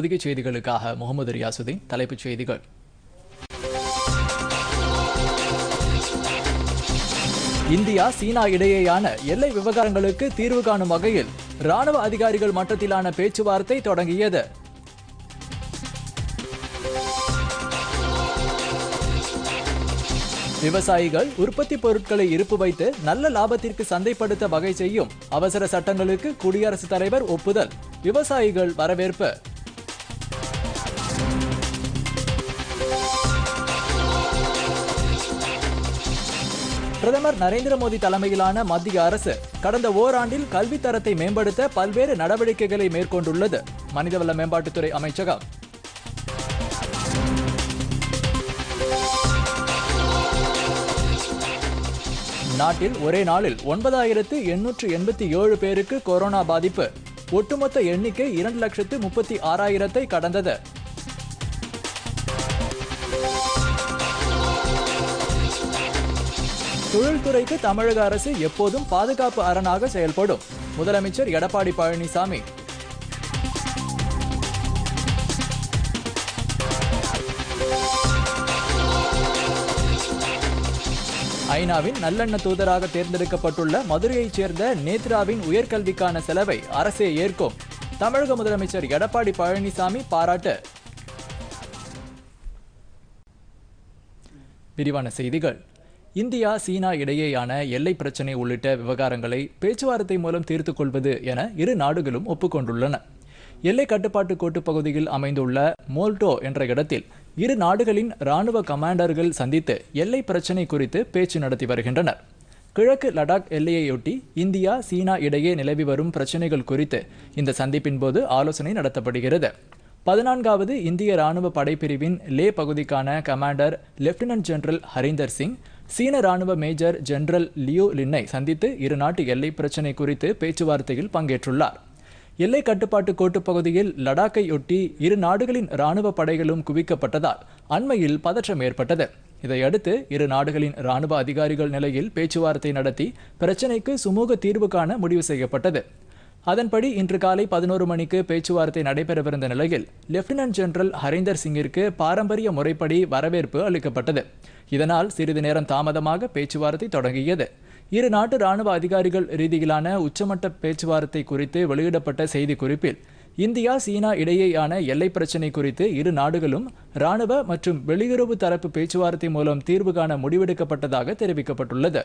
பொதிகை செய்திகளுக்காக முகமது ரியாசுதீன் தலைப்புச் செய்திகள் இந்தியா சீனா இடையேயான எல்லை விவகாரங்களுக்கு தீர்வு காணும் வகையில் ராணுவ அதிகாரிகள் மட்டத்திலான பேச்சுவார்த்தை தொடங்கியது விவசாயிகள் உற்பத்தி பொருட்களை இருப்பு வைத்து நல்ல லாபத்திற்கு சந்தைப்படுத்த வகை செய்யும் அவசர சட்டங்களுக்கு குடியரசுத் தலைவர் ஒப்புதல் விவசாயிகள் வரவேற்பு பிரதமர் நரேந்திர மோடி தலைமையிலான மத்திய அரசு கடந்த ஓராண்டில் கல்வித்தரத்தை மேம்படுத்த பல்வேறு நடவடிக்கைகளை மேற்கொண்டுள்ளது மனிதவள மேம்பாட்டுத்துறை அமைச்சகம் நாட்டில் ஒரே நாளில் ஒன்பதாயிரத்து எண்ணூற்று எண்பத்தி ஏழு பேருக்கு கொரோனா பாதிப்பு ஒட்டுமொத்த எண்ணிக்கை இரண்டு லட்சத்து முப்பத்தி ஆறாயிரத்தை கடந்தது தொழில்துறைக்கு தமிழக அரசு எப்போதும் பாதுகாப்பு அரணாக செயல்படும் முதலமைச்சர் எடப்பாடி பழனிசாமி ஐநாவின் நல்லெண்ண தூதராக தேர்ந்தெடுக்கப்பட்டுள்ள மதுரையைச் சேர்ந்த நேத்ராவின் உயர்கல்விக்கான செலவை அரசே ஏற்கும் தமிழக முதலமைச்சர் எடப்பாடி பழனிசாமி பாராட்டு விரிவான செய்திகள் இந்தியா சீனா இடையேயான எல்லை பிரச்சினை உள்ளிட்ட விவகாரங்களை பேச்சுவார்த்தை மூலம் தீர்த்து கொள்வது என இரு நாடுகளும் ஒப்புக்கொண்டுள்ளன எல்லை கட்டுப்பாட்டு கோட்டு பகுதியில் அமைந்துள்ள மோல்டோ என்ற இடத்தில் இரு நாடுகளின் இராணுவ கமாண்டர்கள் சந்தித்து எல்லை பிரச்சினை குறித்து பேச்சு நடத்தி வருகின்றனர் கிழக்கு லடாக் எல்லையையொட்டி இந்தியா சீனா இடையே நிலவி வரும் பிரச்சினைகள் குறித்து இந்த சந்திப்பின் போது ஆலோசனை நடத்தப்படுகிறது பதினான்காவது இந்திய ராணுவ படைப்பிரிவின் லே பகுதிக்கான commander lieutenant general Harinder Singh சீன ராணுவ மேஜர் ஜெனரல் லியோ லின்னை சந்தித்து இரு நாட்டு எல்லை பிரச்சினை குறித்து பேச்சுவார்த்தையில் பங்கேற்றுள்ளார் எல்லை கட்டுப்பாட்டு கோட்டுப் பகுதியில் லடாக்கையொட்டி இரு நாடுகளின் ராணுவ படைகளும் குவிக்கப்பட்டதால் அண்மையில் பதற்றம் ஏற்பட்டது இதையடுத்து இரு நாடுகளின் ராணுவ அதிகாரிகள் நிலையில் பேச்சுவார்த்தை நடத்தி பிரச்சினைக்கு சுமூக தீர்வு காண முடிவு செய்யப்பட்டது அதன்படி இன்று காலை பதினோரு மணிக்கு பேச்சுவார்த்தை நடைபெறவிருந்த நிலையில் லெப்டினன்ட் ஜெனரல் ஹரிந்தர் சிங்கிற்கு பாரம்பரிய முறைப்படி வரவேற்பு அளிக்கப்பட்டது இதனால் சிறிது நேரம் தாமதமாக பேச்சுவார்த்தை தொடங்கியது இரு நாட்டு ராணுவ அதிகாரிகள் ரீதியிலான உச்சமட்ட பேச்சுவார்த்தை குறித்து வெளியிடப்பட்ட செய்திக்குறிப்பில் இந்தியா சீனா இடையேயான எல்லை பிரச்சினை குறித்து இரு நாடுகளும் ராணுவ மற்றும் வெளியுறவு தரப்பு பேச்சுவார்த்தை மூலம் தீர்வு காண முடிவெடுக்கப்பட்டதாக தெரிவிக்கப்பட்டுள்ளது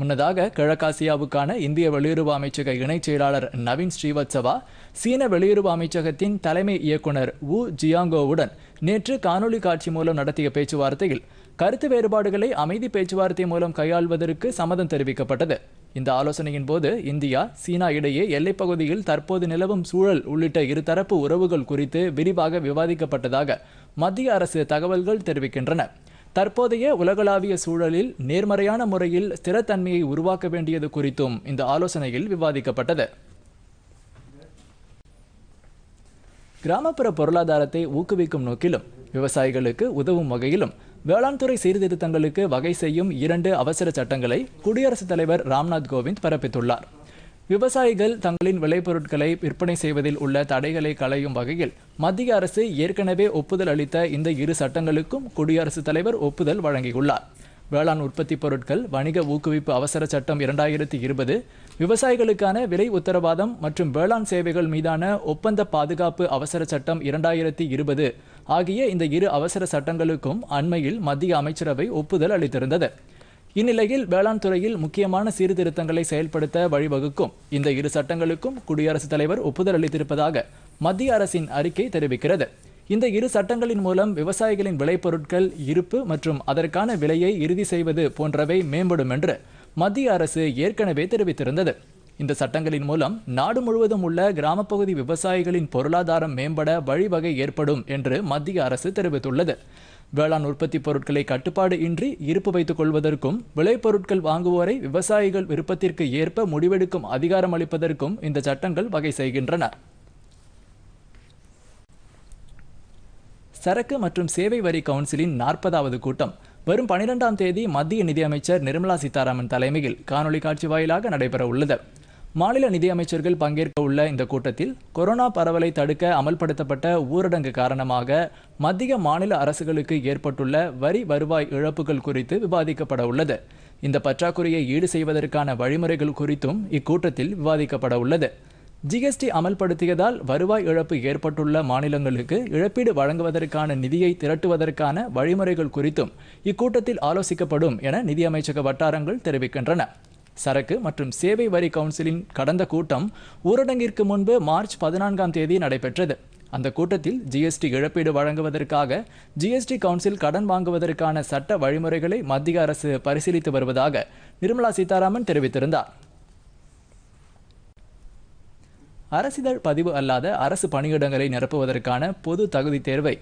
முன்னதாக கிழக்காசியாவுக்கான இந்திய வெளியுறவு அமைச்சக இணைச் செயலாளர் நவீன் ஸ்ரீவத்சவா சீன வெளியுறவு அமைச்சகத்தின் தலைமை இயக்குனர் வு ஜியாங்கோவுடன் நேற்று காணொலி காட்சி மூலம் நடத்திய பேச்சுவார்த்தையில் கருத்து வேறுபாடுகளை அமைதி பேச்சுவார்த்தை மூலம் கையாள்வதற்கு சம்மதம் தெரிவிக்கப்பட்டது இந்த ஆலோசனையின் போது இந்தியா சீனா இடையே எல்லைப் பகுதியில் தற்போது நிலவும் சூழல் உள்ளிட்ட இருதரப்பு உறவுகள் குறித்து விரிவாக விவாதிக்கப்பட்டதாக மத்திய அரசு தகவல்கள் தெரிவிக்கின்றன தற்போதைய உலகளாவிய சூழலில் நேர்மறையான முறையில் ஸ்திரத்தன்மையை உருவாக்க வேண்டியது குறித்தும் இந்த ஆலோசனையில் விவாதிக்கப்பட்டது கிராமப்புற பொருளாதாரத்தை ஊக்குவிக்கும் நோக்கிலும் விவசாயிகளுக்கு உதவும் வகையிலும் வேளாண் துறை சீர்திருத்தங்களுக்கு வகை செய்யும் இரண்டு அவசர சட்டங்களை குடியரசுத் தலைவர் ராம்நாத் கோவிந்த் பிறப்பித்துள்ளார் விவசாயிகள் தங்களின் விளைபொருட்களை விற்பனை செய்வதில் உள்ள தடைகளை களையும் வகையில் மத்திய அரசு ஏற்கனவே ஒப்புதல் அளித்த இந்த இரு சட்டங்களுக்கும் குடியரசுத் தலைவர் ஒப்புதல் வழங்கியுள்ளார் வேளாண் உற்பத்தி பொருட்கள் வணிக ஊக்குவிப்பு அவசர சட்டம் இரண்டாயிரத்தி இருபது விவசாயிகளுக்கான விலை உத்தரவாதம் மற்றும் வேளாண் சேவைகள் மீதான ஒப்பந்த பாதுகாப்பு அவசர சட்டம் இரண்டாயிரத்தி இருபது ஆகிய இந்த இரு அவசர சட்டங்களுக்கும் அண்மையில் மத்திய அமைச்சரவை ஒப்புதல் அளித்திருந்தது இந்நிலையில் வேளாண் துறையில் முக்கியமான சீர்திருத்தங்களை செயல்படுத்த வழிவகுக்கும் இந்த இரு சட்டங்களுக்கும் குடியரசுத் தலைவர் ஒப்புதல் அளித்திருப்பதாக மத்திய அரசின் அறிக்கை தெரிவிக்கிறது இந்த இரு சட்டங்களின் மூலம் விவசாயிகளின் விளைபொருட்கள் இருப்பு மற்றும் அதற்கான விலையை இறுதி செய்வது போன்றவை மேம்படும் என்று மத்திய அரசு ஏற்கனவே தெரிவித்திருந்தது இந்த சட்டங்களின் மூலம் நாடு முழுவதும் உள்ள கிராமப்பகுதி விவசாயிகளின் பொருளாதாரம் மேம்பட வழிவகை ஏற்படும் என்று மத்திய அரசு தெரிவித்துள்ளது வேளாண் உற்பத்தி பொருட்களை கட்டுப்பாடு இன்றி இருப்பு வைத்துக் கொள்வதற்கும் விளைபொருட்கள் வாங்குவோரை விவசாயிகள் விருப்பத்திற்கு ஏற்ப முடிவெடுக்கும் அதிகாரம் அளிப்பதற்கும் இந்த சட்டங்கள் வகை செய்கின்றன சரக்கு மற்றும் சேவை வரி கவுன்சிலின் நாற்பதாவது கூட்டம் வரும் பனிரெண்டாம் தேதி மத்திய நிதியமைச்சர் நிர்மலா சீதாராமன் தலைமையில் காணொலி காட்சி வாயிலாக நடைபெற உள்ளது மாநில நிதியமைச்சர்கள் பங்கேற்க உள்ள இந்த கூட்டத்தில் கொரோனா பரவலை தடுக்க அமல்படுத்தப்பட்ட ஊரடங்கு காரணமாக மத்திய மாநில அரசுகளுக்கு ஏற்பட்டுள்ள வரி வருவாய் இழப்புகள் குறித்து விவாதிக்கப்பட உள்ளது இந்த பற்றாக்குறையை ஈடு செய்வதற்கான வழிமுறைகள் குறித்தும் இக்கூட்டத்தில் விவாதிக்கப்பட உள்ளது ஜிஎஸ்டி அமல்படுத்தியதால் வருவாய் இழப்பு ஏற்பட்டுள்ள மாநிலங்களுக்கு இழப்பீடு வழங்குவதற்கான நிதியை திரட்டுவதற்கான வழிமுறைகள் குறித்தும் இக்கூட்டத்தில் ஆலோசிக்கப்படும் என நிதியமைச்சக வட்டாரங்கள் தெரிவிக்கின்றன சரக்கு மற்றும் சேவை வரி கவுன்சிலின் கடந்த கூட்டம் ஊரடங்கிற்கு முன்பு மார்ச் பதினான்காம் தேதி நடைபெற்றது அந்த கூட்டத்தில் ஜிஎஸ்டி இழப்பீடு வழங்குவதற்காக ஜிஎஸ்டி கவுன்சில் கடன் வாங்குவதற்கான சட்ட வழிமுறைகளை மத்திய அரசு பரிசீலித்து வருவதாக நிர்மலா சீதாராமன் தெரிவித்திருந்தார் அரசிதழ் பதிவு அல்லாத அரசு பணியிடங்களை நிரப்புவதற்கான பொது தகுதி தேர்வை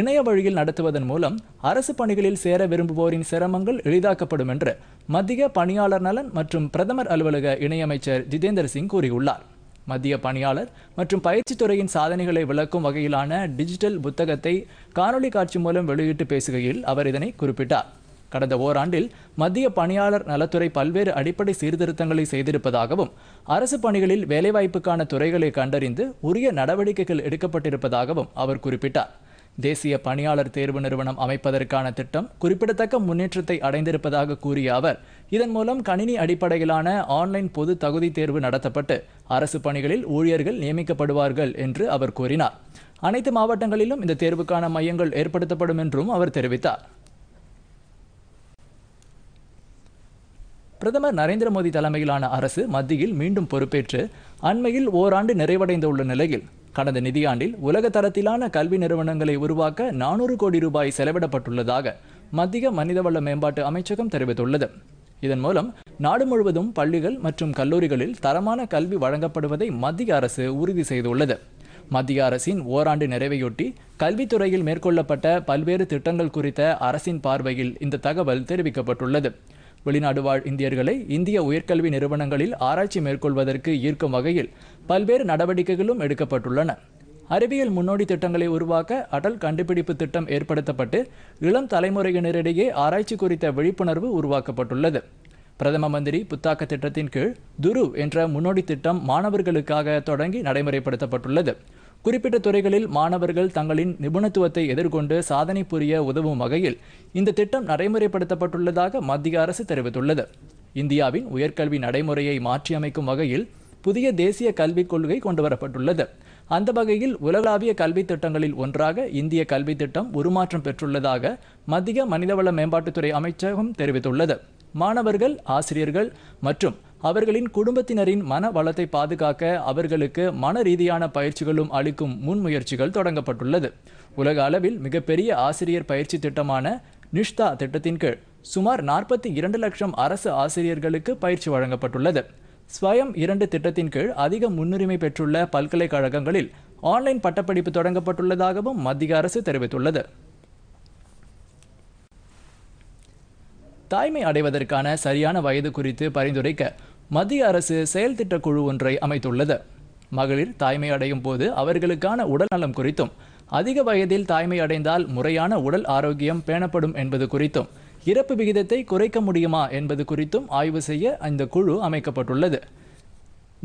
இணைய வழியில் நடத்துவதன் மூலம் அரசு பணிகளில் சேர விரும்புவோரின் சிரமங்கள் எளிதாக்கப்படும் என்று மத்திய பணியாளர் நலன் மற்றும் பிரதமர் அலுவலக இணையமைச்சர் ஜிதேந்திர சிங் கூறியுள்ளார் மத்திய பணியாளர் மற்றும் பயிற்சித்துறையின் சாதனைகளை விளக்கும் வகையிலான டிஜிட்டல் புத்தகத்தை காணொலி காட்சி மூலம் வெளியிட்டு பேசுகையில் அவர் இதனை குறிப்பிட்டார் கடந்த ஓராண்டில் மத்திய பணியாளர் நலத்துறை பல்வேறு அடிப்படை சீர்திருத்தங்களை செய்திருப்பதாகவும் அரசு பணிகளில் வேலைவாய்ப்புக்கான துறைகளை கண்டறிந்து உரிய நடவடிக்கைகள் எடுக்கப்பட்டிருப்பதாகவும் அவர் குறிப்பிட்டார் தேசிய பணியாளர் தேர்வு நிறுவனம் அமைப்பதற்கான திட்டம் குறிப்பிடத்தக்க முன்னேற்றத்தை அடைந்திருப்பதாக கூறிய அவர் இதன் மூலம் கணினி அடிப்படையிலான ஆன்லைன் பொது தகுதி தேர்வு நடத்தப்பட்டு அரசு பணிகளில் ஊழியர்கள் நியமிக்கப்படுவார்கள் என்று அவர் கூறினார் அனைத்து மாவட்டங்களிலும் இந்த தேர்வுக்கான மையங்கள் ஏற்படுத்தப்படும் என்றும் அவர் தெரிவித்தார் பிரதமர் நரேந்திர மோடி தலைமையிலான அரசு மத்தியில் மீண்டும் பொறுப்பேற்று அண்மையில் ஓராண்டு நிறைவடைந்துள்ள நிலையில் கடந்த நிதியாண்டில் உலக தரத்திலான கல்வி நிறுவனங்களை உருவாக்க நானூறு கோடி ரூபாய் செலவிடப்பட்டுள்ளதாக மத்திய மனிதவள மேம்பாட்டு அமைச்சகம் தெரிவித்துள்ளது இதன் மூலம் நாடு முழுவதும் பள்ளிகள் மற்றும் கல்லூரிகளில் தரமான கல்வி வழங்கப்படுவதை மத்திய அரசு உறுதி செய்துள்ளது மத்திய அரசின் ஓராண்டு நிறைவையொட்டி கல்வித்துறையில் மேற்கொள்ளப்பட்ட பல்வேறு திட்டங்கள் குறித்த அரசின் பார்வையில் இந்த தகவல் தெரிவிக்கப்பட்டுள்ளது வெளிநாடு வாழ் இந்தியர்களை இந்திய உயர்கல்வி நிறுவனங்களில் ஆராய்ச்சி மேற்கொள்வதற்கு ஈர்க்கும் வகையில் பல்வேறு நடவடிக்கைகளும் எடுக்கப்பட்டுள்ளன அறிவியல் முன்னோடி திட்டங்களை உருவாக்க அடல் கண்டுபிடிப்பு திட்டம் ஏற்படுத்தப்பட்டு இளம் தலைமுறையினரிடையே ஆராய்ச்சி குறித்த விழிப்புணர்வு உருவாக்கப்பட்டுள்ளது பிரதம மந்திரி புத்தாக்க திட்டத்தின் கீழ் துரு என்ற முன்னோடி திட்டம் மாணவர்களுக்காக தொடங்கி நடைமுறைப்படுத்தப்பட்டுள்ளது குறிப்பிட்ட துறைகளில் மாணவர்கள் தங்களின் நிபுணத்துவத்தை எதிர்கொண்டு சாதனை புரிய உதவும் வகையில் இந்த திட்டம் நடைமுறைப்படுத்தப்பட்டுள்ளதாக மத்திய அரசு தெரிவித்துள்ளது இந்தியாவின் உயர்கல்வி நடைமுறையை மாற்றியமைக்கும் வகையில் புதிய தேசிய கல்விக் கொள்கை கொண்டுவரப்பட்டுள்ளது அந்த வகையில் உலகளாவிய கல்வி திட்டங்களில் ஒன்றாக இந்திய கல்வி திட்டம் உருமாற்றம் பெற்றுள்ளதாக மத்திய மனிதவள மேம்பாட்டுத்துறை அமைச்சகம் தெரிவித்துள்ளது மாணவர்கள் ஆசிரியர்கள் மற்றும் அவர்களின் குடும்பத்தினரின் மன வளத்தை பாதுகாக்க அவர்களுக்கு மன ரீதியான பயிற்சிகளும் அளிக்கும் முன்முயற்சிகள் தொடங்கப்பட்டுள்ளது உலக அளவில் மிகப்பெரிய ஆசிரியர் பயிற்சி திட்டமான நிஷ்தா திட்டத்தின் கீழ் சுமார் நாற்பத்தி இரண்டு லட்சம் அரசு ஆசிரியர்களுக்கு பயிற்சி வழங்கப்பட்டுள்ளது ஸ்வயம் இரண்டு திட்டத்தின் கீழ் அதிக முன்னுரிமை பெற்றுள்ள பல்கலைக்கழகங்களில் ஆன்லைன் பட்டப்படிப்பு தொடங்கப்பட்டுள்ளதாகவும் மத்திய அரசு தெரிவித்துள்ளது தாய்மை அடைவதற்கான சரியான வயது குறித்து பரிந்துரைக்க மத்திய அரசு திட்ட குழு ஒன்றை அமைத்துள்ளது மகளிர் தாய்மை அடையும் போது அவர்களுக்கான உடல் நலம் குறித்தும் அதிக வயதில் தாய்மை அடைந்தால் முறையான உடல் ஆரோக்கியம் பேணப்படும் என்பது குறித்தும் இறப்பு விகிதத்தை குறைக்க முடியுமா என்பது குறித்தும் ஆய்வு செய்ய இந்த குழு அமைக்கப்பட்டுள்ளது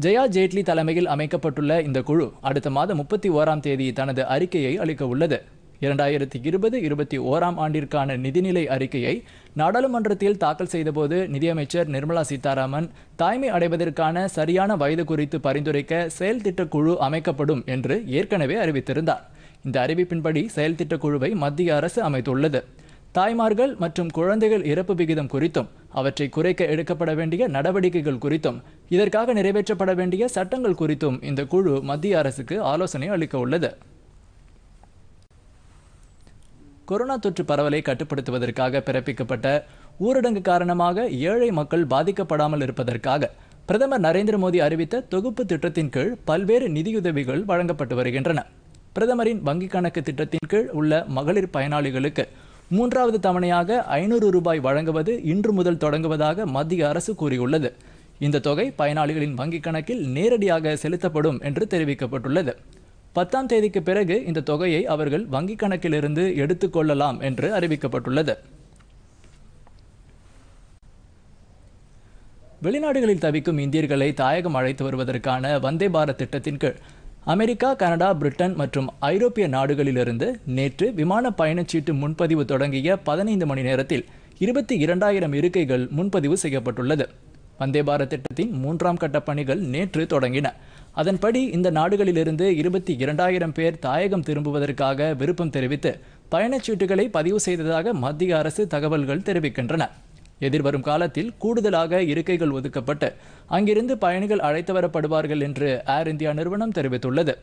ஜெயா ஜேட்லி தலைமையில் அமைக்கப்பட்டுள்ள இந்த குழு அடுத்த மாதம் முப்பத்தி ஓராம் தேதி தனது அறிக்கையை அளிக்க உள்ளது இரண்டாயிரத்தி இருபது இருபத்தி ஓராம் ஆண்டிற்கான நிதிநிலை அறிக்கையை நாடாளுமன்றத்தில் தாக்கல் செய்தபோது நிதியமைச்சர் நிர்மலா சீதாராமன் தாய்மை அடைவதற்கான சரியான வயது குறித்து பரிந்துரைக்க செயல் திட்டக்குழு அமைக்கப்படும் என்று ஏற்கனவே அறிவித்திருந்தார் இந்த அறிவிப்பின்படி செயல் திட்டக்குழுவை மத்திய அரசு அமைத்துள்ளது தாய்மார்கள் மற்றும் குழந்தைகள் இறப்பு விகிதம் குறித்தும் அவற்றை குறைக்க எடுக்கப்பட வேண்டிய நடவடிக்கைகள் குறித்தும் இதற்காக நிறைவேற்றப்பட வேண்டிய சட்டங்கள் குறித்தும் இந்த குழு மத்திய அரசுக்கு ஆலோசனை அளிக்க உள்ளது கொரோனா தொற்று பரவலை கட்டுப்படுத்துவதற்காக பிறப்பிக்கப்பட்ட ஊரடங்கு காரணமாக ஏழை மக்கள் பாதிக்கப்படாமல் இருப்பதற்காக பிரதமர் நரேந்திர மோடி அறிவித்த தொகுப்பு திட்டத்தின் கீழ் பல்வேறு நிதியுதவிகள் வழங்கப்பட்டு வருகின்றன பிரதமரின் வங்கிக் கணக்கு திட்டத்தின் கீழ் உள்ள மகளிர் பயனாளிகளுக்கு மூன்றாவது தவணையாக ஐநூறு ரூபாய் வழங்குவது இன்று முதல் தொடங்குவதாக மத்திய அரசு கூறியுள்ளது இந்த தொகை பயனாளிகளின் வங்கிக் கணக்கில் நேரடியாக செலுத்தப்படும் என்று தெரிவிக்கப்பட்டுள்ளது பத்தாம் தேதிக்கு பிறகு இந்த தொகையை அவர்கள் வங்கிக் கணக்கிலிருந்து எடுத்துக்கொள்ளலாம் என்று அறிவிக்கப்பட்டுள்ளது வெளிநாடுகளில் தவிக்கும் இந்தியர்களை தாயகம் அழைத்து வருவதற்கான வந்தே பாரத் திட்டத்தின் கீழ் அமெரிக்கா கனடா பிரிட்டன் மற்றும் ஐரோப்பிய நாடுகளிலிருந்து நேற்று விமான பயணச்சீட்டு முன்பதிவு தொடங்கிய பதினைந்து மணி நேரத்தில் இருபத்தி இரண்டாயிரம் இருக்கைகள் முன்பதிவு செய்யப்பட்டுள்ளது வந்தே பாரத் திட்டத்தின் மூன்றாம் கட்ட பணிகள் நேற்று தொடங்கின அதன்படி இந்த நாடுகளிலிருந்து இருபத்தி இரண்டாயிரம் பேர் தாயகம் திரும்புவதற்காக விருப்பம் தெரிவித்து பயணச்சீட்டுகளை பதிவு செய்ததாக மத்திய அரசு தகவல்கள் தெரிவிக்கின்றன எதிர்வரும் காலத்தில் கூடுதலாக இருக்கைகள் ஒதுக்கப்பட்டு அங்கிருந்து பயணிகள் அழைத்து வரப்படுவார்கள் என்று ஏர் இந்தியா நிறுவனம் தெரிவித்துள்ளது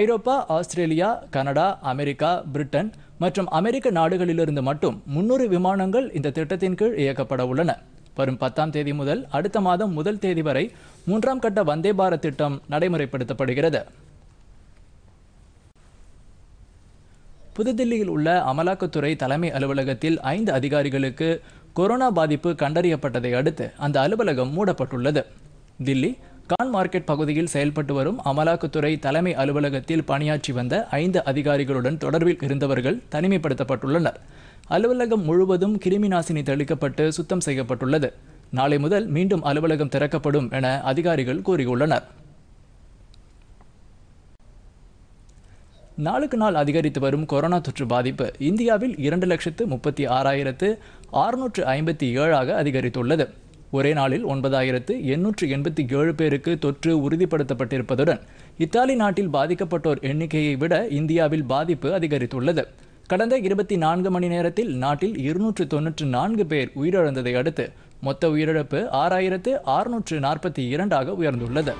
Europe Australia Canada America Britain மற்றும் அமெரிக்க நாடுகளிலிருந்து மட்டும் முன்னூறு விமானங்கள் இந்த திட்டத்தின் கீழ் இயக்கப்பட உள்ளன வரும் பத்தாம் தேதி முதல் அடுத்த மாதம் முதல் தேதி வரை மூன்றாம் கட்ட வந்தே பாரத் திட்டம் நடைமுறைப்படுத்தப்படுகிறது புதுதில்லியில் உள்ள அமலாக்கத்துறை தலைமை அலுவலகத்தில் ஐந்து அதிகாரிகளுக்கு கொரோனா பாதிப்பு கண்டறியப்பட்டதை அடுத்து அந்த அலுவலகம் மூடப்பட்டுள்ளது தில்லி கான் மார்க்கெட் பகுதியில் செயல்பட்டு வரும் அமலாக்கத்துறை தலைமை அலுவலகத்தில் பணியாற்றி வந்த ஐந்து அதிகாரிகளுடன் தொடர்பில் இருந்தவர்கள் தனிமைப்படுத்தப்பட்டுள்ளனர் அலுவலகம் முழுவதும் கிருமி நாசினி தெளிக்கப்பட்டு சுத்தம் செய்யப்பட்டுள்ளது நாளை முதல் மீண்டும் அலுவலகம் திறக்கப்படும் என அதிகாரிகள் கூறியுள்ளனர் நாளுக்கு நாள் அதிகரித்து வரும் கொரோனா தொற்று பாதிப்பு இந்தியாவில் இரண்டு லட்சத்து முப்பத்தி ஆறாயிரத்து அறுநூற்று ஐம்பத்தி ஏழாக அதிகரித்துள்ளது ஒரே நாளில் ஒன்பதாயிரத்து எண்ணூற்று எண்பத்தி ஏழு பேருக்கு தொற்று உறுதிப்படுத்தப்பட்டிருப்பதுடன் இத்தாலி நாட்டில் பாதிக்கப்பட்டோர் எண்ணிக்கையை விட இந்தியாவில் பாதிப்பு அதிகரித்துள்ளது கடந்த இருபத்தி நான்கு மணி நேரத்தில் நாட்டில் இருநூற்று தொன்னூற்று நான்கு பேர் உயிரிழந்ததை அடுத்து மொத்த உயிரிழப்பு ஆறாயிரத்து அறுநூற்று நாற்பத்தி இரண்டாக உயர்ந்துள்ளது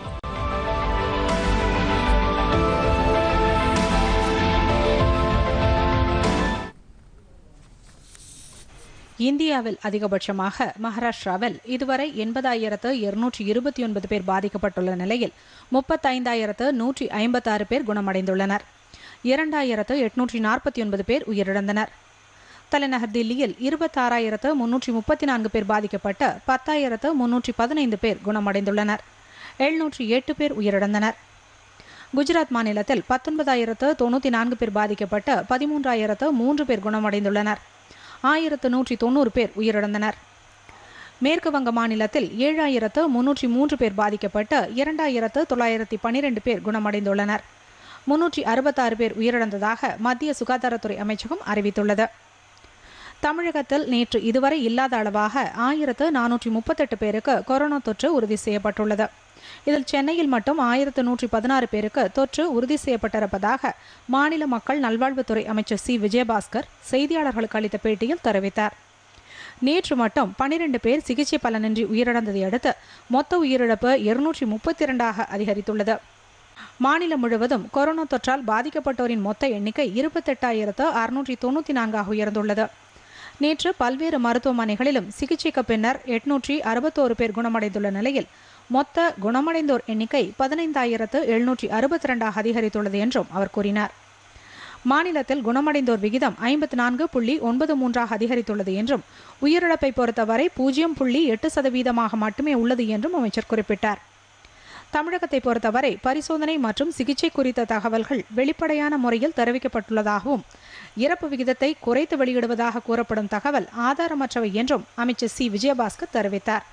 இந்தியாவில் அதிகபட்சமாக மகாராஷ்டிராவில் இதுவரை எண்பதாயிரத்து இருநூற்றி இருபத்தி ஒன்பது பேர் பாதிக்கப்பட்டுள்ள நிலையில் முப்பத்தைந்தாயிரத்து நூற்றி ஐம்பத்தாறு பேர் குணமடைந்துள்ளனர் இரண்டாயிரத்து எட்நூற்றி நாற்பத்தி ஒன்பது பேர் உயிரிழந்தனர் தலைநகர் தில்லியில் இருபத்தாறாயிரத்து முன்னூற்றி முப்பத்தி நான்கு பேர் பாதிக்கப்பட்டு பத்தாயிரத்து முன்னூற்றி பதினைந்து பேர் குணமடைந்துள்ளனர் எழுநூற்றி எட்டு பேர் உயிரிழந்தனர் குஜராத் மாநிலத்தில் பத்தொன்பதாயிரத்து தொண்ணூற்றி நான்கு பேர் பாதிக்கப்பட்டு பதிமூன்றாயிரத்து மூன்று பேர் குணமடைந்துள்ளனர் ஆயிரத்து நூற்றி தொண்ணூறு பேர் உயிரிழந்தனர் மேற்கு வங்க மாநிலத்தில் ஏழாயிரத்து முன்னூற்றி மூன்று பேர் பாதிக்கப்பட்டு இரண்டாயிரத்து தொள்ளாயிரத்தி பன்னிரெண்டு பேர் குணமடைந்துள்ளனர் முன்னூற்றி அறுபத்தாறு பேர் உயிரிழந்ததாக மத்திய சுகாதாரத்துறை அமைச்சகம் அறிவித்துள்ளது தமிழகத்தில் நேற்று இதுவரை இல்லாத அளவாக ஆயிரத்து நானூற்றி முப்பத்தெட்டு பேருக்கு கொரோனா தொற்று உறுதி செய்யப்பட்டுள்ளது இதில் சென்னையில் மட்டும் ஆயிரத்து நூற்றி பதினாறு பேருக்கு தொற்று உறுதி செய்யப்பட்டிருப்பதாக மாநில மக்கள் நல்வாழ்வுத்துறை அமைச்சர் சி விஜயபாஸ்கர் செய்தியாளர்களுக்கு அளித்த பேட்டியில் தெரிவித்தார் நேற்று மட்டும் பனிரெண்டு பேர் சிகிச்சை பலனின்றி உயிரிழந்ததை அடுத்து மொத்த உயிரிழப்பு இருநூற்றி முப்பத்தி இரண்டாக அதிகரித்துள்ளது மாநிலம் முழுவதும் கொரோனா தொற்றால் பாதிக்கப்பட்டோரின் மொத்த எண்ணிக்கை இருபத்தெட்டாயிரத்து அறுநூற்றி தொண்ணூற்றி நான்காக உயர்ந்துள்ளது நேற்று பல்வேறு மருத்துவமனைகளிலும் சிகிச்சைக்கு பின்னர் எட்நூற்றி அறுபத்தோரு பேர் குணமடைந்துள்ள நிலையில் மொத்த குணமடைந்தோர் எண்ணிக்கை பதினைந்தாயிரத்து எழுநூற்றி அறுபத்தி ரெண்டாக அதிகரித்துள்ளது என்றும் அவர் கூறினார் மாநிலத்தில் குணமடைந்தோர் விகிதம் ஐம்பத்தி நான்கு புள்ளி ஒன்பது மூன்றாக அதிகரித்துள்ளது என்றும் உயிரிழப்பை பொறுத்தவரை பூஜ்ஜியம் புள்ளி எட்டு சதவீதமாக மட்டுமே உள்ளது என்றும் அமைச்சர் குறிப்பிட்டார் தமிழகத்தை பொறுத்தவரை பரிசோதனை மற்றும் சிகிச்சை குறித்த தகவல்கள் வெளிப்படையான முறையில் தெரிவிக்கப்பட்டுள்ளதாகவும் இறப்பு விகிதத்தை குறைத்து வெளியிடுவதாக கூறப்படும் தகவல் ஆதாரமற்றவை என்றும் அமைச்சர் சி விஜயபாஸ்கர் தெரிவித்தார்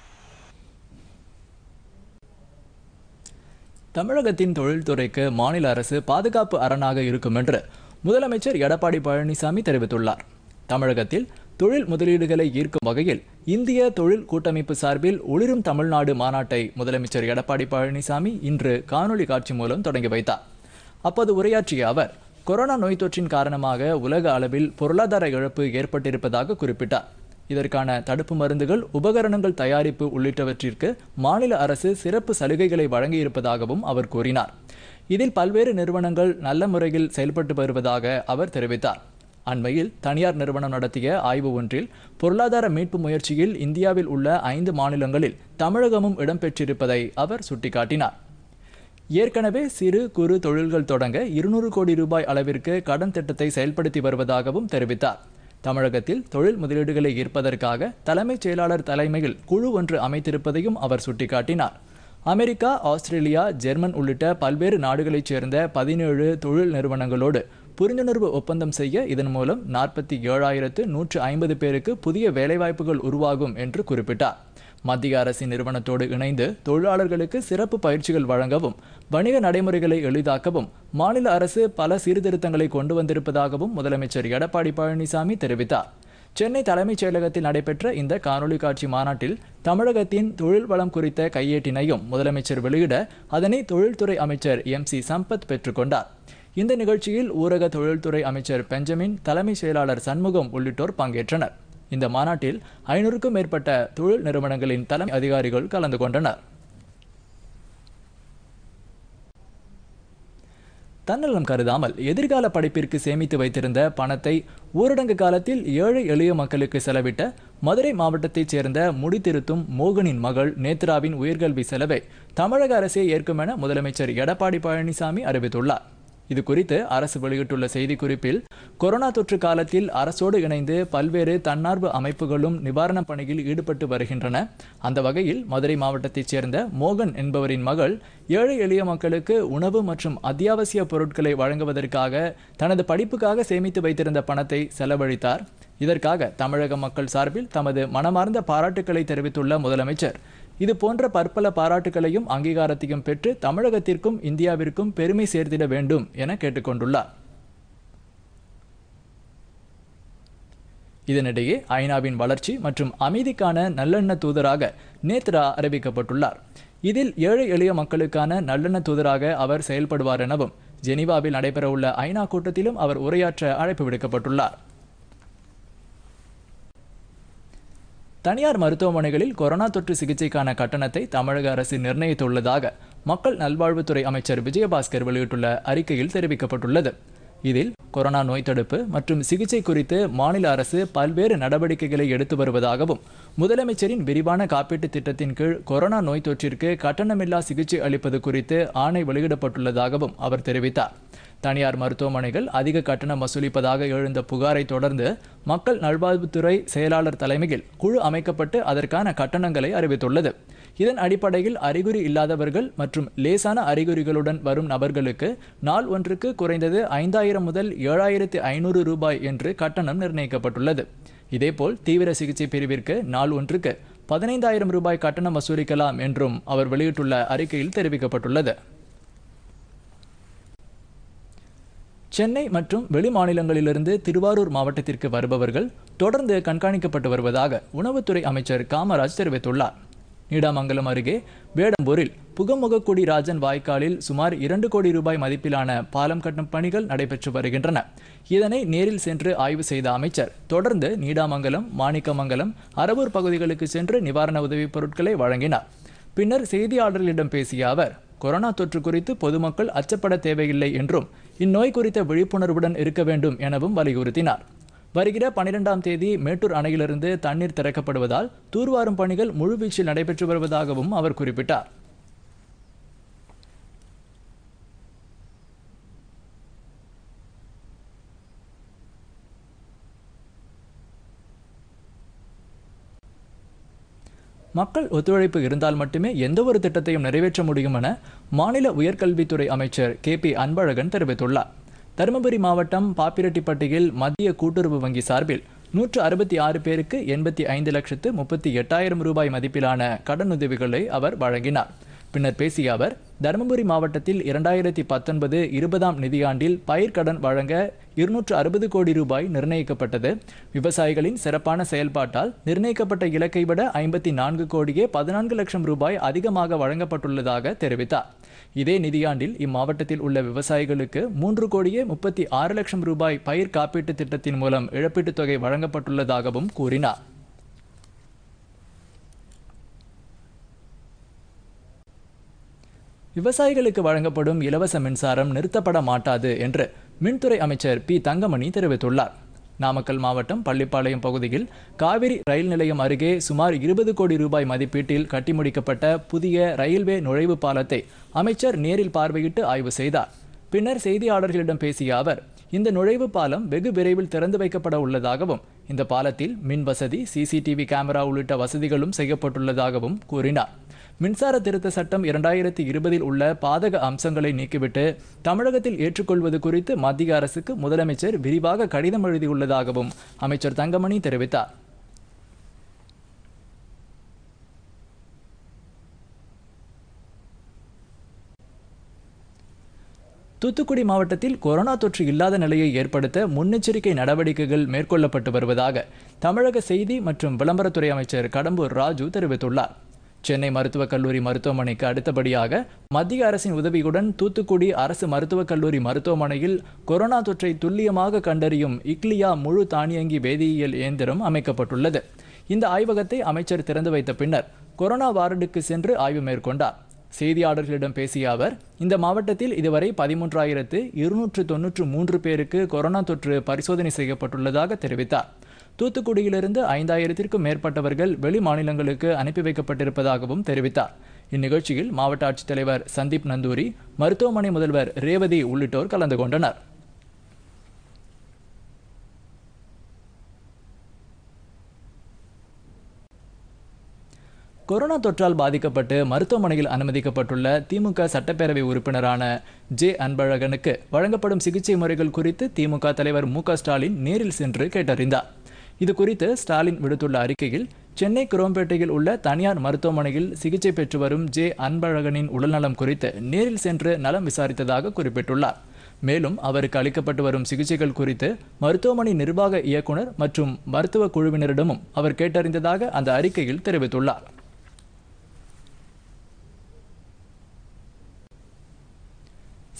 தமிழகத்தின் தொழில்துறைக்கு மாநில அரசு பாதுகாப்பு அரணாக இருக்கும் என்று முதலமைச்சர் எடப்பாடி பழனிசாமி தெரிவித்துள்ளார் தமிழகத்தில் தொழில் முதலீடுகளை ஈர்க்கும் வகையில் இந்திய தொழில் கூட்டமைப்பு சார்பில் ஒளிரும் தமிழ்நாடு மாநாட்டை முதலமைச்சர் எடப்பாடி பழனிசாமி இன்று காணொலி காட்சி மூலம் தொடங்கி வைத்தார் அப்போது உரையாற்றிய அவர் கொரோனா நோய் தொற்றின் காரணமாக உலக அளவில் பொருளாதார இழப்பு ஏற்பட்டிருப்பதாக குறிப்பிட்டார் இதற்கான தடுப்பு மருந்துகள் உபகரணங்கள் தயாரிப்பு உள்ளிட்டவற்றிற்கு மாநில அரசு சிறப்பு சலுகைகளை வழங்கியிருப்பதாகவும் அவர் கூறினார் இதில் பல்வேறு நிறுவனங்கள் நல்ல முறையில் செயல்பட்டு வருவதாக அவர் தெரிவித்தார் அண்மையில் தனியார் நிறுவனம் நடத்திய ஆய்வு ஒன்றில் பொருளாதார மீட்பு முயற்சியில் இந்தியாவில் உள்ள ஐந்து மாநிலங்களில் தமிழகமும் இடம்பெற்றிருப்பதை அவர் சுட்டிக்காட்டினார் ஏற்கனவே சிறு குறு தொழில்கள் தொடங்க இருநூறு கோடி ரூபாய் அளவிற்கு கடன் திட்டத்தை செயல்படுத்தி வருவதாகவும் தெரிவித்தார் தமிழகத்தில் தொழில் முதலீடுகளை ஈர்ப்பதற்காக தலைமைச் செயலாளர் தலைமையில் குழு ஒன்று அமைத்திருப்பதையும் அவர் சுட்டிக்காட்டினார் அமெரிக்கா ஆஸ்திரேலியா ஜெர்மன் உள்ளிட்ட பல்வேறு நாடுகளைச் சேர்ந்த பதினேழு தொழில் நிறுவனங்களோடு புரிந்துணர்வு ஒப்பந்தம் செய்ய இதன் மூலம் நாற்பத்தி ஏழாயிரத்து நூற்று ஐம்பது பேருக்கு புதிய வேலைவாய்ப்புகள் உருவாகும் என்று குறிப்பிட்டார் மத்திய அரசின் நிறுவனத்தோடு இணைந்து தொழிலாளர்களுக்கு சிறப்பு பயிற்சிகள் வழங்கவும் வணிக நடைமுறைகளை எளிதாக்கவும் மாநில அரசு பல சீர்திருத்தங்களை கொண்டு வந்திருப்பதாகவும் முதலமைச்சர் எடப்பாடி பழனிசாமி தெரிவித்தார் சென்னை தலைமைச் செயலகத்தில் நடைபெற்ற இந்த காணொலி காட்சி மாநாட்டில் தமிழகத்தின் தொழில் வளம் குறித்த கையேட்டினையும் முதலமைச்சர் வெளியிட அதனை தொழில்துறை அமைச்சர் எம் சி சம்பத் பெற்றுக்கொண்டார் இந்த நிகழ்ச்சியில் ஊரக தொழில்துறை அமைச்சர் பெஞ்சமின் தலைமை செயலாளர் சண்முகம் உள்ளிட்டோர் பங்கேற்றனர் இந்த மாநாட்டில் ஐநூறுக்கும் மேற்பட்ட தொழில் நிறுவனங்களின் தலைமை அதிகாரிகள் கலந்து கொண்டனர் தன்னலம் கருதாமல் எதிர்கால படைப்பிற்கு சேமித்து வைத்திருந்த பணத்தை ஊரடங்கு காலத்தில் ஏழை எளிய மக்களுக்கு செலவிட்ட மதுரை மாவட்டத்தைச் சேர்ந்த முடித்திருத்தும் மோகனின் மகள் நேத்ராவின் உயர்கல்வி செலவை தமிழக அரசே ஏற்கும் என முதலமைச்சர் எடப்பாடி பழனிசாமி அறிவித்துள்ளார் இது குறித்து அரசு வெளியிட்டுள்ள செய்திக்குறிப்பில் கொரோனா தொற்று காலத்தில் அரசோடு இணைந்து பல்வேறு தன்னார்வ அமைப்புகளும் நிவாரணப் பணியில் ஈடுபட்டு வருகின்றன அந்த வகையில் மதுரை மாவட்டத்தைச் சேர்ந்த மோகன் என்பவரின் மகள் ஏழை எளிய மக்களுக்கு உணவு மற்றும் அத்தியாவசிய பொருட்களை வழங்குவதற்காக தனது படிப்புக்காக சேமித்து வைத்திருந்த பணத்தை செலவழித்தார் இதற்காக தமிழக மக்கள் சார்பில் தமது மனமார்ந்த பாராட்டுக்களை தெரிவித்துள்ள முதலமைச்சர் இது போன்ற பற்பல பாராட்டுகளையும் அங்கீகாரத்தையும் பெற்று தமிழகத்திற்கும் இந்தியாவிற்கும் பெருமை சேர்த்திட வேண்டும் என கேட்டுக்கொண்டுள்ளார் இதனிடையே ஐநாவின் வளர்ச்சி மற்றும் அமைதிக்கான நல்லெண்ண தூதராக நேத்ரா அறிவிக்கப்பட்டுள்ளார் இதில் ஏழை எளிய மக்களுக்கான நல்லெண்ண தூதராக அவர் செயல்படுவார் எனவும் ஜெனீவாவில் நடைபெறவுள்ள ஐநா கூட்டத்திலும் அவர் உரையாற்ற அழைப்பு விடுக்கப்பட்டுள்ளார் தனியார் மருத்துவமனைகளில் கொரோனா தொற்று சிகிச்சைக்கான கட்டணத்தை தமிழக அரசு நிர்ணயித்துள்ளதாக மக்கள் நல்வாழ்வுத்துறை அமைச்சர் விஜயபாஸ்கர் வெளியிட்டுள்ள அறிக்கையில் தெரிவிக்கப்பட்டுள்ளது இதில் கொரோனா நோய் தடுப்பு மற்றும் சிகிச்சை குறித்து மாநில அரசு பல்வேறு நடவடிக்கைகளை எடுத்து வருவதாகவும் முதலமைச்சரின் விரிவான காப்பீட்டுத் திட்டத்தின் கீழ் கொரோனா நோய் தொற்றிற்கு கட்டணமில்லா சிகிச்சை அளிப்பது குறித்து ஆணை வெளியிடப்பட்டுள்ளதாகவும் அவர் தெரிவித்தார் தனியார் மருத்துவமனைகள் அதிக கட்டணம் வசூலிப்பதாக எழுந்த புகாரை தொடர்ந்து மக்கள் நல்வாழ்வுத்துறை செயலாளர் தலைமையில் குழு அமைக்கப்பட்டு அதற்கான கட்டணங்களை அறிவித்துள்ளது இதன் அடிப்படையில் அறிகுறி இல்லாதவர்கள் மற்றும் லேசான அறிகுறிகளுடன் வரும் நபர்களுக்கு நாள் ஒன்றுக்கு குறைந்தது ஐந்தாயிரம் முதல் ஏழாயிரத்து ஐநூறு ரூபாய் என்று கட்டணம் நிர்ணயிக்கப்பட்டுள்ளது இதேபோல் தீவிர சிகிச்சை பிரிவிற்கு நாள் ஒன்றுக்கு பதினைந்தாயிரம் ரூபாய் கட்டணம் வசூலிக்கலாம் என்றும் அவர் வெளியிட்டுள்ள அறிக்கையில் தெரிவிக்கப்பட்டுள்ளது சென்னை மற்றும் வெளிமாநிலங்களிலிருந்து திருவாரூர் மாவட்டத்திற்கு வருபவர்கள் தொடர்ந்து கண்காணிக்கப்பட்டு வருவதாக உணவுத்துறை அமைச்சர் காமராஜ் தெரிவித்துள்ளார் நீடாமங்கலம் அருகே வேடம்பூரில் புகமுகக்குடி ராஜன் வாய்க்காலில் சுமார் இரண்டு கோடி ரூபாய் மதிப்பிலான பாலம் கட்டும் பணிகள் நடைபெற்று வருகின்றன இதனை நேரில் சென்று ஆய்வு செய்த அமைச்சர் தொடர்ந்து நீடாமங்கலம் மாணிக்கமங்கலம் அரவூர் பகுதிகளுக்கு சென்று நிவாரண உதவிப் பொருட்களை வழங்கினார் பின்னர் செய்தியாளர்களிடம் பேசிய அவர் கொரோனா தொற்று குறித்து பொதுமக்கள் அச்சப்பட தேவையில்லை என்றும் இந்நோய் குறித்த விழிப்புணர்வுடன் இருக்க வேண்டும் எனவும் வலியுறுத்தினார் வருகிற பனிரெண்டாம் தேதி மேட்டூர் அணையிலிருந்து தண்ணீர் திறக்கப்படுவதால் தூர்வாரும் பணிகள் முழுவீச்சில் நடைபெற்று வருவதாகவும் அவர் குறிப்பிட்டார் மக்கள் ஒத்துழைப்பு இருந்தால் மட்டுமே எந்த ஒரு திட்டத்தையும் நிறைவேற்ற முடியும் என மாநில உயர்கல்வித்துறை அமைச்சர் கே பி அன்பழகன் தெரிவித்துள்ளார் தருமபுரி மாவட்டம் பாப்பிரெட்டிப்பட்டியில் மத்திய கூட்டுறவு வங்கி சார்பில் நூற்று அறுபத்தி ஆறு பேருக்கு எண்பத்தி ஐந்து லட்சத்து முப்பத்தி எட்டாயிரம் ரூபாய் மதிப்பிலான கடனுதவிகளை அவர் வழங்கினார் பின்னர் பேசிய அவர் தருமபுரி மாவட்டத்தில் இரண்டாயிரத்தி பத்தொன்பது இருபதாம் நிதியாண்டில் பயிர்க்கடன் வழங்க இருநூற்று அறுபது கோடி ரூபாய் நிர்ணயிக்கப்பட்டது விவசாயிகளின் சிறப்பான செயல்பாட்டால் நிர்ணயிக்கப்பட்ட இலக்கை விட ஐம்பத்தி நான்கு கோடியே பதினான்கு லட்சம் ரூபாய் அதிகமாக வழங்கப்பட்டுள்ளதாக தெரிவித்தார் இதே நிதியாண்டில் இம்மாவட்டத்தில் உள்ள விவசாயிகளுக்கு மூன்று கோடியே முப்பத்தி ஆறு லட்சம் ரூபாய் பயிர் காப்பீட்டு திட்டத்தின் மூலம் இழப்பீட்டுத் தொகை வழங்கப்பட்டுள்ளதாகவும் கூறினார் விவசாயிகளுக்கு வழங்கப்படும் இலவச மின்சாரம் நிறுத்தப்பட மாட்டாது என்று மின்துறை அமைச்சர் பி தங்கமணி தெரிவித்துள்ளார் நாமக்கல் மாவட்டம் பள்ளிப்பாளையம் பகுதியில் காவிரி ரயில் நிலையம் அருகே சுமார் இருபது கோடி ரூபாய் மதிப்பீட்டில் கட்டி முடிக்கப்பட்ட புதிய ரயில்வே நுழைவு பாலத்தை அமைச்சர் நேரில் பார்வையிட்டு ஆய்வு செய்தார் பின்னர் செய்தியாளர்களிடம் பேசிய அவர் இந்த நுழைவு பாலம் வெகு விரைவில் திறந்து வைக்கப்பட உள்ளதாகவும் இந்த பாலத்தில் மின் வசதி சிசிடிவி கேமரா உள்ளிட்ட வசதிகளும் செய்யப்பட்டுள்ளதாகவும் கூறினார் மின்சார திருத்த சட்டம் இரண்டாயிரத்தி இருபதில் உள்ள பாதக அம்சங்களை நீக்கிவிட்டு தமிழகத்தில் ஏற்றுக்கொள்வது குறித்து மத்திய அரசுக்கு முதலமைச்சர் விரிவாக கடிதம் எழுதியுள்ளதாகவும் அமைச்சர் தங்கமணி தெரிவித்தார் தூத்துக்குடி மாவட்டத்தில் கொரோனா தொற்று இல்லாத நிலையை ஏற்படுத்த முன்னெச்சரிக்கை நடவடிக்கைகள் மேற்கொள்ளப்பட்டு வருவதாக தமிழக செய்தி மற்றும் விளம்பரத்துறை அமைச்சர் கடம்பூர் ராஜு தெரிவித்துள்ளார் சென்னை மருத்துவக் கல்லூரி மருத்துவமனைக்கு அடுத்தபடியாக மத்திய அரசின் உதவியுடன் தூத்துக்குடி அரசு மருத்துவக் கல்லூரி மருத்துவமனையில் கொரோனா தொற்றை துல்லியமாக கண்டறியும் இக்லியா முழு தானியங்கி வேதியியல் இயந்திரம் அமைக்கப்பட்டுள்ளது இந்த ஆய்வகத்தை அமைச்சர் திறந்து வைத்த பின்னர் கொரோனா வார்டுக்கு சென்று ஆய்வு மேற்கொண்டார் செய்தியாளர்களிடம் பேசிய அவர் இந்த மாவட்டத்தில் இதுவரை பதிமூன்றாயிரத்து இருநூற்று தொன்னூற்று மூன்று பேருக்கு கொரோனா தொற்று பரிசோதனை செய்யப்பட்டுள்ளதாக தெரிவித்தார் தூத்துக்குடியிலிருந்து ஐந்தாயிரத்திற்கும் மேற்பட்டவர்கள் வெளி மாநிலங்களுக்கு அனுப்பி வைக்கப்பட்டிருப்பதாகவும் தெரிவித்தார் இந்நிகழ்ச்சியில் மாவட்ட ஆட்சித்தலைவர் சந்தீப் நந்தூரி மருத்துவமனை முதல்வர் ரேவதி உள்ளிட்டோர் கலந்து கொண்டனர் கொரோனா தொற்றால் பாதிக்கப்பட்டு மருத்துவமனையில் அனுமதிக்கப்பட்டுள்ள திமுக சட்டப்பேரவை உறுப்பினரான ஜே அன்பழகனுக்கு வழங்கப்படும் சிகிச்சை முறைகள் குறித்து திமுக தலைவர் மு ஸ்டாலின் நேரில் சென்று கேட்டறிந்தார் இது குறித்து ஸ்டாலின் விடுத்துள்ள அறிக்கையில் சென்னை குரோம்பேட்டையில் உள்ள தனியார் மருத்துவமனையில் சிகிச்சை பெற்று வரும் ஜே அன்பழகனின் உடல்நலம் குறித்து நேரில் சென்று நலம் விசாரித்ததாக குறிப்பிட்டுள்ளார் மேலும் அவருக்கு அளிக்கப்பட்டு வரும் சிகிச்சைகள் குறித்து மருத்துவமனை நிர்வாக இயக்குனர் மற்றும் மருத்துவ குழுவினரிடமும் அவர் கேட்டறிந்ததாக அந்த அறிக்கையில் தெரிவித்துள்ளார்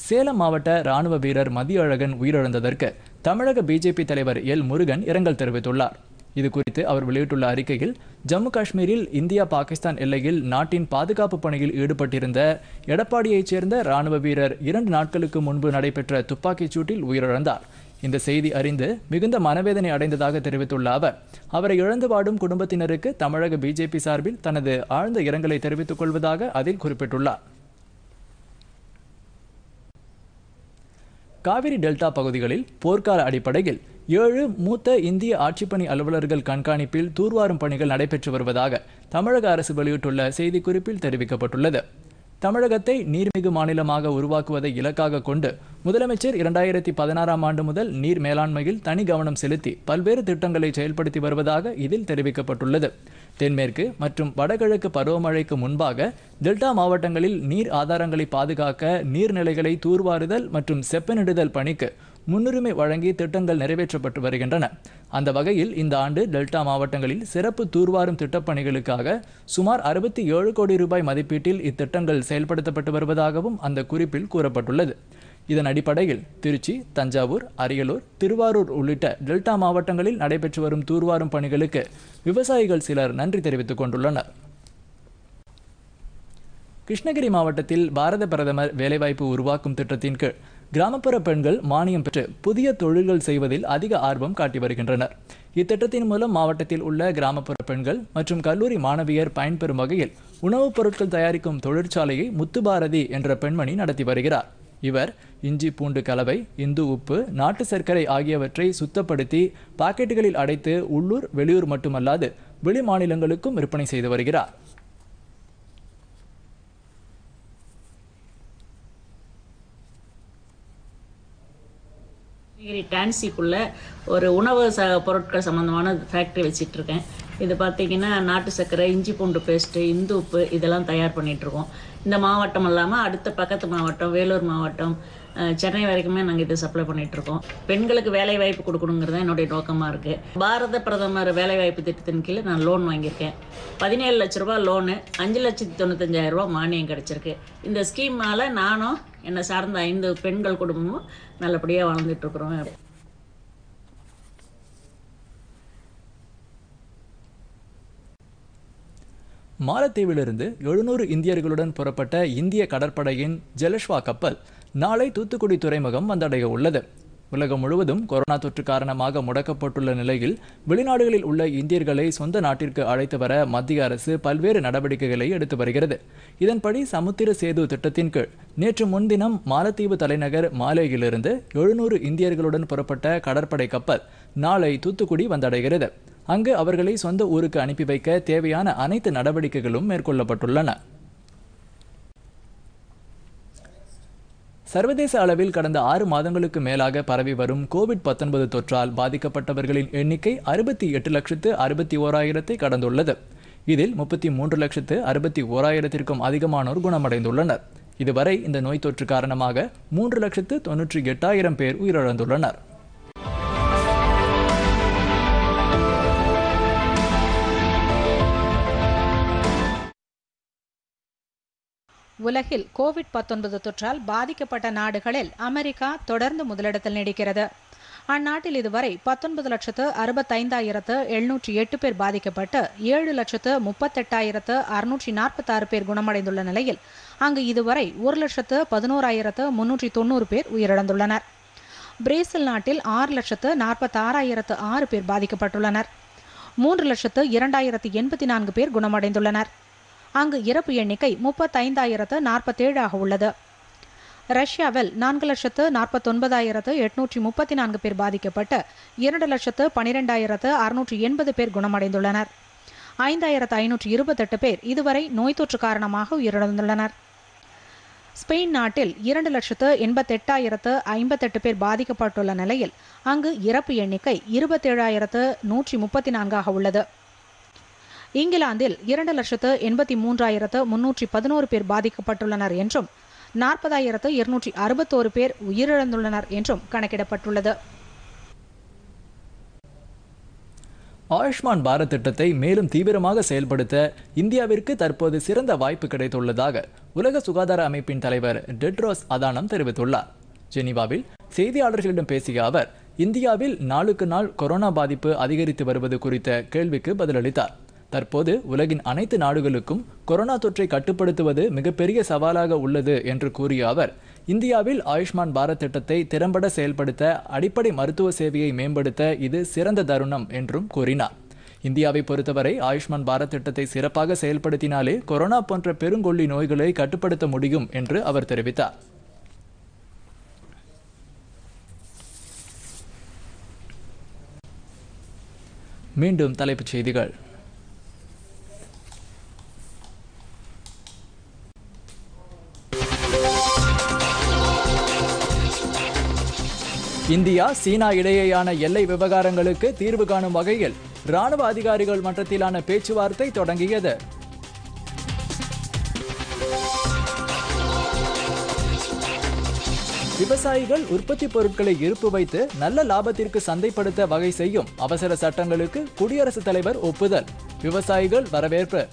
சேலம் மாவட்ட ராணுவ வீரர் மதியழகன் உயிரிழந்ததற்கு தமிழக பிஜேபி தலைவர் எல் முருகன் இரங்கல் தெரிவித்துள்ளார் இது குறித்து அவர் வெளியிட்டுள்ள அறிக்கையில் ஜம்மு காஷ்மீரில் இந்தியா பாகிஸ்தான் எல்லையில் நாட்டின் பாதுகாப்பு பணியில் ஈடுபட்டிருந்த எடப்பாடியைச் சேர்ந்த ராணுவ வீரர் இரண்டு நாட்களுக்கு முன்பு நடைபெற்ற துப்பாக்கிச் சூட்டில் உயிரிழந்தார் இந்த செய்தி அறிந்து மிகுந்த மனவேதனை அடைந்ததாக தெரிவித்துள்ள அவர் அவரை இழந்து வாடும் குடும்பத்தினருக்கு தமிழக பிஜேபி சார்பில் தனது ஆழ்ந்த இரங்கலை தெரிவித்துக் கொள்வதாக அதில் குறிப்பிட்டுள்ளார் காவிரி டெல்டா பகுதிகளில் போர்க்கால அடிப்படையில் ஏழு மூத்த இந்திய ஆட்சிப்பணி அலுவலர்கள் கண்காணிப்பில் தூர்வாரும் பணிகள் நடைபெற்று வருவதாக தமிழக அரசு வெளியிட்டுள்ள செய்திக்குறிப்பில் தெரிவிக்கப்பட்டுள்ளது தமிழகத்தை நீர்மிகு மாநிலமாக உருவாக்குவதை இலக்காக கொண்டு முதலமைச்சர் இரண்டாயிரத்தி பதினாறாம் ஆண்டு முதல் நீர் மேலாண்மையில் தனி கவனம் செலுத்தி பல்வேறு திட்டங்களை செயல்படுத்தி வருவதாக இதில் தெரிவிக்கப்பட்டுள்ளது தென்மேற்கு மற்றும் வடகிழக்கு பருவமழைக்கு முன்பாக டெல்டா மாவட்டங்களில் நீர் ஆதாரங்களை பாதுகாக்க நீர்நிலைகளை தூர்வாருதல் மற்றும் செப்பனிடுதல் பணிக்கு முன்னுரிமை வழங்கி திட்டங்கள் நிறைவேற்றப்பட்டு வருகின்றன அந்த வகையில் இந்த ஆண்டு டெல்டா மாவட்டங்களில் சிறப்பு தூர்வாரும் திட்டப்பணிகளுக்காக சுமார் அறுபத்தி ஏழு கோடி ரூபாய் மதிப்பீட்டில் இத்திட்டங்கள் செயல்படுத்தப்பட்டு வருவதாகவும் அந்த குறிப்பில் கூறப்பட்டுள்ளது இதன் அடிப்படையில் திருச்சி தஞ்சாவூர் அரியலூர் திருவாரூர் உள்ளிட்ட டெல்டா மாவட்டங்களில் நடைபெற்று வரும் தூர்வாரும் பணிகளுக்கு விவசாயிகள் சிலர் நன்றி தெரிவித்துக் கொண்டுள்ளனர் கிருஷ்ணகிரி மாவட்டத்தில் பாரத பிரதமர் வேலைவாய்ப்பு உருவாக்கும் திட்டத்தின் கீழ் கிராமப்புற பெண்கள் மானியம் பெற்று புதிய தொழில்கள் செய்வதில் அதிக ஆர்வம் காட்டி வருகின்றனர் இத்திட்டத்தின் மூலம் மாவட்டத்தில் உள்ள கிராமப்புற பெண்கள் மற்றும் கல்லூரி மாணவியர் பயன்பெறும் வகையில் உணவுப் பொருட்கள் தயாரிக்கும் தொழிற்சாலையை முத்துபாரதி என்ற பெண்மணி நடத்தி வருகிறார் இவர் இஞ்சி பூண்டு கலவை இந்து உப்பு நாட்டு சர்க்கரை ஆகியவற்றை சுத்தப்படுத்தி பாக்கெட்டுகளில் அடைத்து உள்ளூர் வெளியூர் மட்டுமல்லாது வெளி மாநிலங்களுக்கும் விற்பனை செய்து வருகிறார் ஒரு உணவு ச பொருட்கள் சம்மந்தமான ஃபேக்ட்ரி வச்சிட்ருக்கேன் இது பார்த்தீங்கன்னா நாட்டு சர்க்கரை இஞ்சி பூண்டு பேஸ்ட்டு இந்து உப்பு இதெல்லாம் தயார் பண்ணிகிட்ருக்கோம் இந்த மாவட்டம் இல்லாமல் அடுத்த பக்கத்து மாவட்டம் வேலூர் மாவட்டம் சென்னை வரைக்குமே நாங்கள் இதை சப்ளை பண்ணிகிட்ருக்கோம் பெண்களுக்கு வேலை வாய்ப்பு கொடுக்கணுங்கிறது என்னுடைய நோக்கமாக இருக்குது பாரத பிரதமர் வேலை வாய்ப்பு திட்டத்தின் கீழே நான் லோன் வாங்கியிருக்கேன் பதினேழு லட்ச ரூபா லோனு அஞ்சு லட்சத்தி தொண்ணூத்தஞ்சாயிரரூபா மானியம் கிடச்சிருக்கு இந்த ஸ்கீம்னால் நானும் என்னை சார்ந்த ஐந்து பெண்கள் குடும்பமும் நல்லபடியாக வாழ்ந்துட்டுருக்குறோம் மாலத்தீவிலிருந்து எழுநூறு இந்தியர்களுடன் புறப்பட்ட இந்திய கடற்படையின் ஜெலஷ்வா கப்பல் நாளை தூத்துக்குடி துறைமுகம் வந்தடைய உள்ளது உலகம் முழுவதும் கொரோனா தொற்று காரணமாக முடக்கப்பட்டுள்ள நிலையில் வெளிநாடுகளில் உள்ள இந்தியர்களை சொந்த நாட்டிற்கு அழைத்து வர மத்திய அரசு பல்வேறு நடவடிக்கைகளை எடுத்து வருகிறது இதன்படி சமுத்திர சேது திட்டத்தின் கீழ் நேற்று முன்தினம் மாலத்தீவு தலைநகர் மாலேயிலிருந்து எழுநூறு இந்தியர்களுடன் புறப்பட்ட கடற்படை கப்பல் நாளை தூத்துக்குடி வந்தடைகிறது அங்கு அவர்களை சொந்த ஊருக்கு அனுப்பி வைக்க தேவையான அனைத்து நடவடிக்கைகளும் மேற்கொள்ளப்பட்டுள்ளன சர்வதேச அளவில் கடந்த ஆறு மாதங்களுக்கு மேலாக பரவி வரும் கோவிட் பத்தொன்பது தொற்றால் பாதிக்கப்பட்டவர்களின் எண்ணிக்கை அறுபத்தி எட்டு லட்சத்து அறுபத்தி ஓராயிரத்தை கடந்துள்ளது இதில் முப்பத்தி மூன்று லட்சத்து அறுபத்தி ஓராயிரத்திற்கும் அதிகமானோர் குணமடைந்துள்ளனர் இதுவரை இந்த நோய் தொற்று காரணமாக மூன்று லட்சத்து தொன்னூற்றி எட்டாயிரம் பேர் உயிரிழந்துள்ளனர் உலகில் கோவிட் பத்தொன்பது தொற்றால் பாதிக்கப்பட்ட நாடுகளில் அமெரிக்கா தொடர்ந்து முதலிடத்தில் நீடிக்கிறது அந்நாட்டில் இதுவரை பத்தொன்பது லட்சத்து அறுபத்தைந்தாயிரத்து எழுநூற்றி எட்டு பேர் பாதிக்கப்பட்டு ஏழு லட்சத்து முப்பத்தெட்டாயிரத்து அறுநூற்றி நாற்பத்தாறு பேர் குணமடைந்துள்ள நிலையில் அங்கு இதுவரை ஒரு லட்சத்து பதினோராயிரத்து முன்னூற்றி தொண்ணூறு பேர் உயிரிழந்துள்ளனர் பிரேசில் நாட்டில் ஆறு லட்சத்து நாற்பத்தாறாயிரத்து ஆறு பேர் பாதிக்கப்பட்டுள்ளனர் மூன்று லட்சத்து இரண்டாயிரத்து எண்பத்தி நான்கு பேர் குணமடைந்துள்ளனர் அங்கு இறப்பு எண்ணிக்கை முப்பத்தைந்தாயிரத்து நாற்பத்தேழாக உள்ளது ரஷ்யாவில் நான்கு லட்சத்து நாற்பத்தொன்பதாயிரத்து எட்நூற்றி முப்பத்தி நான்கு பேர் பாதிக்கப்பட்டு இரண்டு லட்சத்து பனிரெண்டாயிரத்து அறுநூற்றி எண்பது பேர் குணமடைந்துள்ளனர் ஐந்தாயிரத்து ஐநூற்றி இருபத்தெட்டு பேர் இதுவரை நோய் தொற்று காரணமாக உயிரிழந்துள்ளனர் ஸ்பெயின் நாட்டில் இரண்டு லட்சத்து எண்பத்தெட்டாயிரத்து ஐம்பத்தெட்டு பேர் பாதிக்கப்பட்டுள்ள நிலையில் அங்கு இறப்பு எண்ணிக்கை இருபத்தேழாயிரத்து நூற்றி முப்பத்தி நான்காக உள்ளது இங்கிலாந்தில் இரண்டு லட்சத்து எண்பத்தி மூன்றாயிரத்து முன்னூற்றி பதினோரு பேர் பாதிக்கப்பட்டுள்ளனர் என்றும் நாற்பதாயிரத்து இருநூற்றி அறுபத்தோரு பேர் உயிரிழந்துள்ளனர் என்றும் கணக்கிடப்பட்டுள்ளது ஆயுஷ்மான் பாரத் திட்டத்தை மேலும் தீவிரமாக செயல்படுத்த இந்தியாவிற்கு தற்போது சிறந்த வாய்ப்பு கிடைத்துள்ளதாக உலக சுகாதார அமைப்பின் தலைவர் டெட்ரோஸ் அதானம் தெரிவித்துள்ளார் ஜெனீவாவில் செய்தியாளர்களிடம் பேசிய அவர் இந்தியாவில் நாளுக்கு நாள் கொரோனா பாதிப்பு அதிகரித்து வருவது குறித்த கேள்விக்கு பதிலளித்தார் தற்போது உலகின் அனைத்து நாடுகளுக்கும் கொரோனா தொற்றை கட்டுப்படுத்துவது மிகப்பெரிய சவாலாக உள்ளது என்று கூறிய அவர் இந்தியாவில் ஆயுஷ்மான் பாரத் திட்டத்தை திறம்பட செயல்படுத்த அடிப்படை மருத்துவ சேவையை மேம்படுத்த இது சிறந்த தருணம் என்றும் கூறினார் இந்தியாவை பொறுத்தவரை ஆயுஷ்மான் பாரத் திட்டத்தை சிறப்பாக செயல்படுத்தினாலே கொரோனா போன்ற பெருங்கொல்லி நோய்களை கட்டுப்படுத்த முடியும் என்று அவர் தெரிவித்தார் மீண்டும் தலைப்புச் செய்திகள் இந்தியா சீனா இடையேயான எல்லை விவகாரங்களுக்கு தீர்வு காணும் வகையில் ராணுவ அதிகாரிகள் மன்றத்திலான பேச்சுவார்த்தை தொடங்கியது விவசாயிகள் உற்பத்தி பொருட்களை இருப்பு வைத்து நல்ல லாபத்திற்கு சந்தைப்படுத்த வகை செய்யும் அவசர சட்டங்களுக்கு குடியரசுத் தலைவர் ஒப்புதல் விவசாயிகள் வரவேற்பு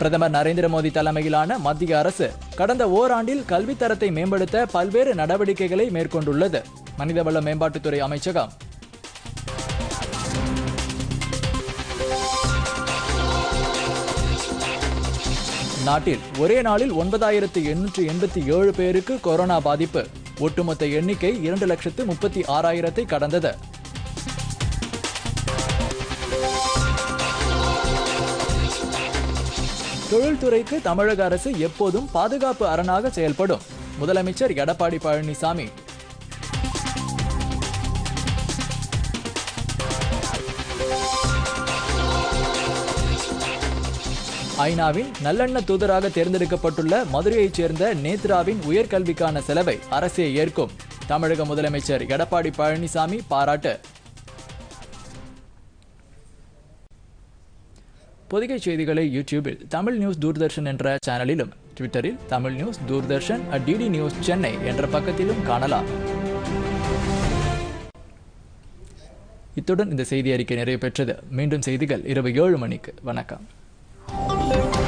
பிரதமர் நரேந்திர மோடி தலைமையிலான மத்திய அரசு கடந்த ஓராண்டில் கல்வித்தரத்தை மேம்படுத்த பல்வேறு நடவடிக்கைகளை மேற்கொண்டுள்ளது மனிதவள மேம்பாட்டுத்துறை அமைச்சகம் நாட்டில் ஒரே நாளில் ஒன்பதாயிரத்து எண்ணூற்று எண்பத்தி ஏழு பேருக்கு கொரோனா பாதிப்பு ஒட்டுமொத்த எண்ணிக்கை இரண்டு லட்சத்து முப்பத்தி ஆறாயிரத்தை கடந்தது தொழில்துறைக்கு தமிழக அரசு எப்போதும் பாதுகாப்பு அரணாக செயல்படும் முதலமைச்சர் எடப்பாடி பழனிசாமி ஐநாவின் நல்லெண்ண தூதராக தேர்ந்தெடுக்கப்பட்டுள்ள மதுரையைச் சேர்ந்த நேத்ராவின் உயர்கல்விக்கான செலவை அரசே ஏற்கும் தமிழக முதலமைச்சர் எடப்பாடி பழனிசாமி பாராட்டு பொதிகை செய்திகளை யூடியூபில் தமிழ் நியூஸ் தூர்தர்ஷன் என்ற சேனலிலும் ட்விட்டரில் Tamil news Doordarshan at DD news Chennai என்ற பக்கத்திலும் காணலாம் இத்துடன் இந்த செய்தி அறிக்கை நிறைவு பெற்றது மீண்டும் செய்திகள் இரவு ஏழு மணிக்கு வணக்கம்